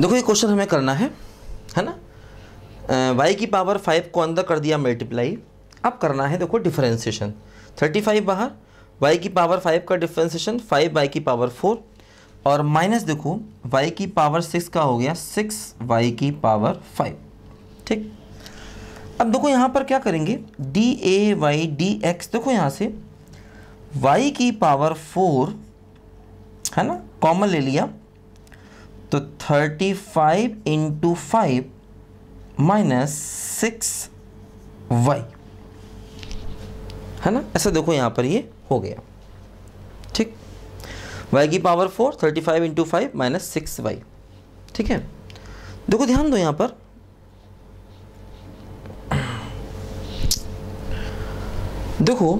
देखो ये क्वेश्चन हमें करना है है ना वाई की पावर फाइव को अंदर कर दिया मल्टीप्लाई अब करना है देखो डिफरेंशिएशन थर्टी फाइव बाहर वाई की पावर फाइव का डिफरेंशिएशन फाइव वाई की पावर फोर और माइनस देखो वाई की पावर सिक्स का हो गया सिक्स वाई की पावर फाइव ठीक अब देखो यहाँ पर क्या करेंगे d a y d x देखो यहाँ से वाई की पावर फोर है ना कॉमन ले लिया तो thirty five into five minus six y है ना ऐसा देखो यहाँ पर ये हो गया ठीक वाई की power four thirty five into five minus six Y ठीक है देखो ध्यान दो यहाँ पर देखो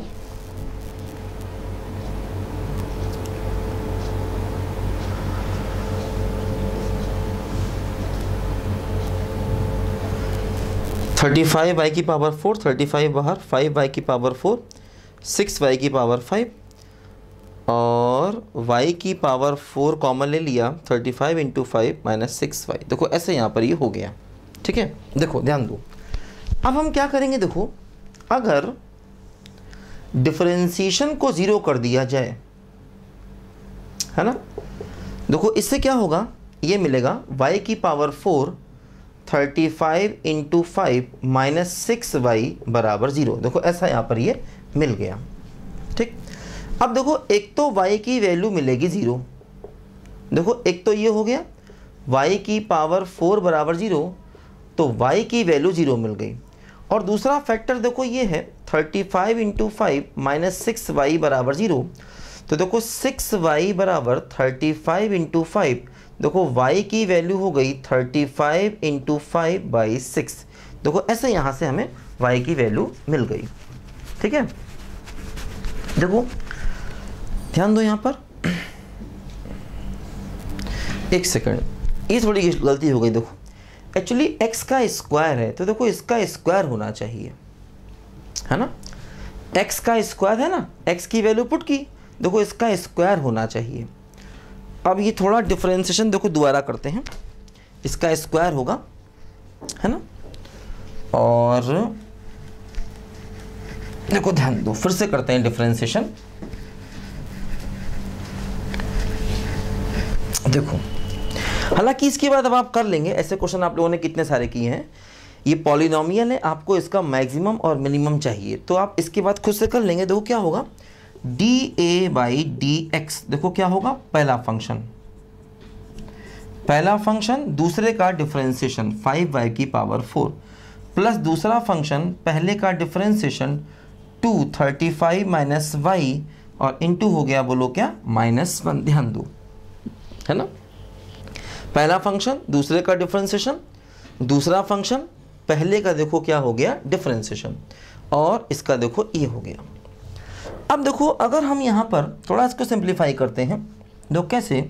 थर्टी फाइव वाई की पावर फोर थर्टी फाइव बाहर फाइव वाई की पावर फोर सिक्स वाई की पावर फाइव और y की पावर फोर कॉमन ले लिया thirty five into five minus six Y देखो ऐसे यहाँ पर ये यह हो गया ठीक है देखो ध्यान दो अब हम क्या करेंगे देखो अगर डिफरेंसीशन को ज़ीरो कर दिया जाए है ना देखो इससे क्या होगा ये मिलेगा y की power four thirty five into five minus six y बराबर ज़ीरो देखो ऐसा यहाँ पर ये मिल गया ठीक अब देखो एक तो y की वैल्यू मिलेगी ज़ीरो देखो एक तो ये हो गया y की पावर फोर बराबर ज़ीरो तो y की वैल्यू ज़ीरो मिल गई और दूसरा फैक्टर देखो ये है thirty five into five minus six y बराबर ज़ीरो तो देखो सिक्स वाई बराबर थर्टी फाइव इंटू फाइव देखो y की वैल्यू हो गई 35 five into five by six देखो ऐसे यहाँ से हमें y की वैल्यू मिल गई ठीक है देखो ध्यान दो यहाँ पर एक सेकंड ये थोड़ी गलती हो गई देखो एक्चुअली x का स्क्वायर है तो देखो इसका स्क्वायर होना चाहिए है ना x का स्क्वायर है ना x की वैल्यू पुट की देखो इसका स्क्वायर होना चाहिए अब ये थोड़ा डिफ्रेंसिएशन देखो दोबारा करते हैं इसका स्क्वायर होगा है ना और देखो ध्यान दो फिर से करते हैं डिफ्रेंसिएशन देखो हालांकि इसके बाद अब आप कर लेंगे ऐसे क्वेश्चन आप लोगों ने कितने सारे किए हैं ये पॉलिनोमियल है आपको इसका मैक्सिमम और मिनिमम चाहिए तो आप इसके बाद खुद से कर लेंगे देखो क्या होगा d a by d x देखो क्या होगा पहला फंक्शन पहला फंक्शन दूसरे का डिफरेंशिएशन फाइव वाई की पावर फोर प्लस दूसरा फंक्शन पहले का differentiation two thirty five minus y और इनटू हो गया बोलो क्या माइनस वन ध्यान दो है ना पहला फंक्शन दूसरे का डिफरेंशिएशन दूसरा फंक्शन पहले का देखो क्या हो गया डिफरेंशिएशन और इसका देखो ये हो गया अब देखो अगर हम यहाँ पर थोड़ा इसको सिंप्लीफाई करते हैं तो कैसे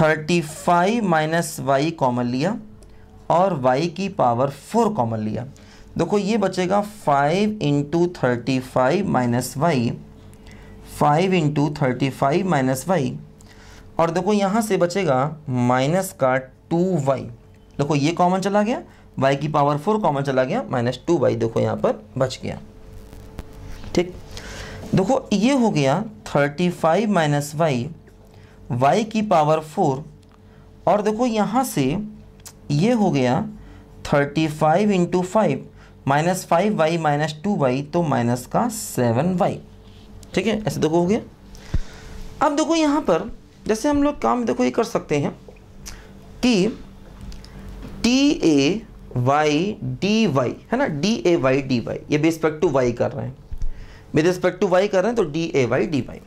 thirty five minus y common लिया और वाई की पावर फोर कॉमन लिया देखो ये बचेगा five into thirty five minus y five into thirty five minus y और देखो यहाँ से बचेगा माइनस का टू वाई देखो ये कॉमन चला गया वाई की पावर फोर कॉमन चला गया माइनस टू वाई देखो यहाँ पर बच गया ठीक देखो ये हो गया thirty five minus y y की पावर फोर और देखो यहाँ से ये हो गया thirty five into five minus five y minus two y तो माइनस का सेवन वाई ठीक है ऐसे देखो हो गया अब देखो यहाँ पर जैसे हम लोग काम देखो ये कर सकते हैं कि d a y d y है ना d a y d y ये बेस्पेक्ट टू वाई कर रहे हैं विद रिस्पेक्ट टू वाई कर रहे हैं तो d a y d y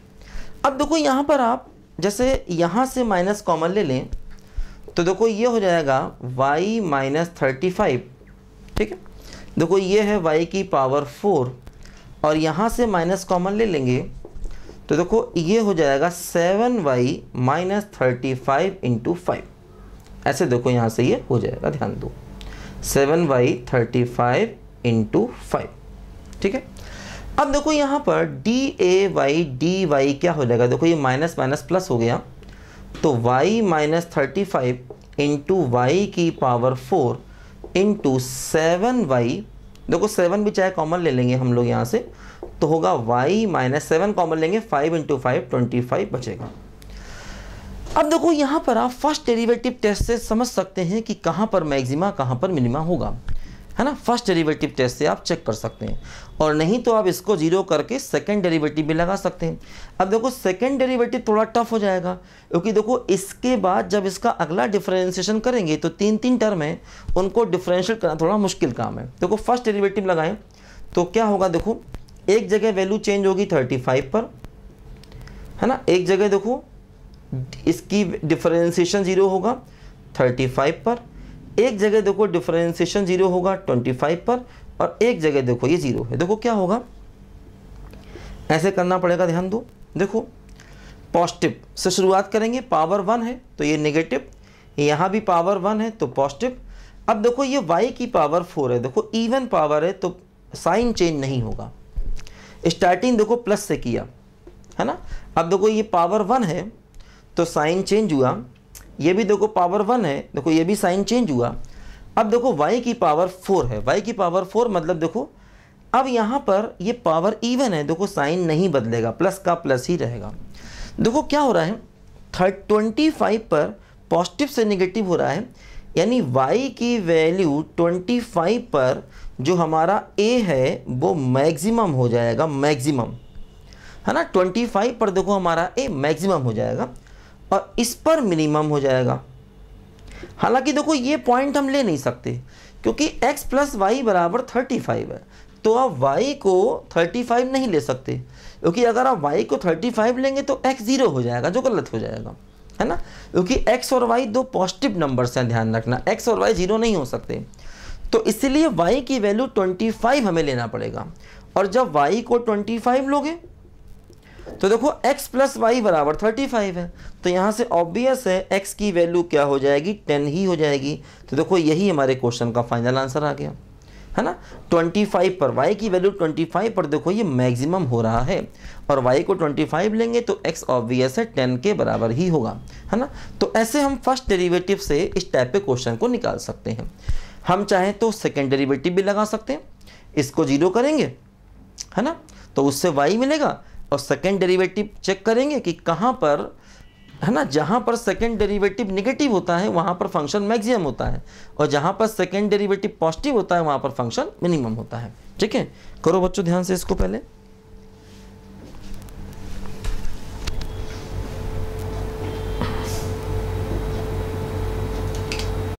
अब देखो यहाँ पर आप जैसे यहाँ से माइनस कॉमन ले लें तो देखो ये हो जाएगा वाई माइनस थर्टी फाइव ठीक है देखो ये है वाई की पावर फोर और यहाँ से माइनस कॉमन ले लेंगे तो देखो ये हो जाएगा seven y minus thirty five into five ऐसे देखो यहाँ से ये हो जाएगा ध्यान दो seven y thirty five into five ठीक है अब देखो यहाँ पर d a y d y क्या हो जाएगा देखो ये माइनस माइनस प्लस हो गया तो y minus thirty five into y की power four into seven y देखो सेवन भी चाहे कॉमन ले लेंगे हम लोग यहाँ से तो होगा वाई माइनस सेवन कॉमन लेंगे five into five twenty five बचेगा अब देखो यहाँ पर आप फर्स्ट डेरिवेटिव टेस्ट से समझ सकते हैं कि कहाँ पर मैक्सिमा कहाँ पर मिनिमा होगा है ना फर्स्ट डेरिवेटिव टेस्ट से आप चेक कर सकते हैं और नहीं तो आप इसको जीरो करके सेकेंड डेरिवेटिव भी लगा सकते हैं अब देखो सेकेंड डेरिवेटिव थोड़ा टफ हो जाएगा क्योंकि देखो इसके बाद जब इसका अगला डिफरेंशिएशन करेंगे तो तीन तीन टर्म है उनको डिफरेंशिएट करना थोड़ा मुश्किल काम है देखो फर्स्ट डेरिवेटिव लगाएं तो क्या होगा देखो एक जगह वैल्यू चेंज होगी थर्टी फाइव पर है ना एक जगह देखो इसकी डिफरेंशिएशन जीरो होगा थर्टी फाइव पर एक जगह देखो डिफरेंशिएशन जीरो होगा ट्वेंटी फाइव पर और एक जगह देखो ये जीरो है देखो क्या होगा ऐसे करना पड़ेगा ध्यान दो देखो पॉजिटिव से शुरुआत करेंगे पावर वन है तो ये नेगेटिव यहाँ भी पावर वन है तो पॉजिटिव अब देखो ये वाई की पावर फोर है देखो इवन पावर है तो साइन चेंज नहीं होगा स्टार्टिंग देखो प्लस से किया है ना अब देखो ये पावर वन है तो साइन चेंज हुआ ये भी देखो पावर वन है देखो ये भी साइन चेंज हुआ अब देखो वाई की पावर फोर है वाई की पावर फोर मतलब देखो अब यहाँ पर ये पावर इवन है देखो साइन नहीं बदलेगा प्लस का प्लस ही रहेगा देखो क्या हो रहा है थर्ड ट्वेंटी फाइव पर पॉजिटिव से निगेटिव हो रहा है यानी y की वैल्यू फाइव पर जो हमारा a है वो मैक्सिमम हो जाएगा मैक्सिमम है ना 25 पर देखो हमारा a मैक्सिमम हो जाएगा और इस पर मिनिमम हो जाएगा हालांकि देखो ये पॉइंट हम ले नहीं सकते क्योंकि x प्लस वाई बराबर थर्टी फाइव है तो आप y को थर्टी फाइव नहीं ले सकते क्योंकि अगर आप y को थर्टी फाइव लेंगे तो x ज़ीरो हो जाएगा जो गलत हो जाएगा है ना क्योंकि x और y दो पॉजिटिव नंबर्स हैं ध्यान रखना x और y ज़ीरो नहीं हो सकते तो इसलिए y की वैल्यू 25 हमें लेना पड़ेगा और जब y को 25 लोगे तो देखो x प्लस वाई बराबर थर्टी फाइव है तो यहाँ से ऑब्वियस है x की वैल्यू क्या हो जाएगी टेन ही हो जाएगी तो देखो यही हमारे क्वेश्चन का फाइनल आंसर आ गया है ना 25 पर y की वैल्यू 25 पर देखो ये मैक्सिमम हो रहा है और y को 25 लेंगे तो x ऑब्वियस है 10 के बराबर ही होगा है ना तो ऐसे हम फर्स्ट डेरीवेटिव से इस टाइप के क्वेश्चन को निकाल सकते हैं हम चाहें तो सेकेंड डेरीवेटिव भी लगा सकते हैं इसको जीरो करेंगे है ना तो उससे y मिलेगा और सेकेंड डेरिवेटिव चेक करेंगे कि कहाँ पर है ना जहाँ पर सेकेंड डेरिवेटिव निगेटिव होता है वहाँ पर फंक्शन मैक्सिमम होता है और जहाँ पर सेकेंड डेरिवेटिव पॉजिटिव होता है वहाँ पर फंक्शन मिनिमम होता है ठीक है करो बच्चों ध्यान से इसको पहले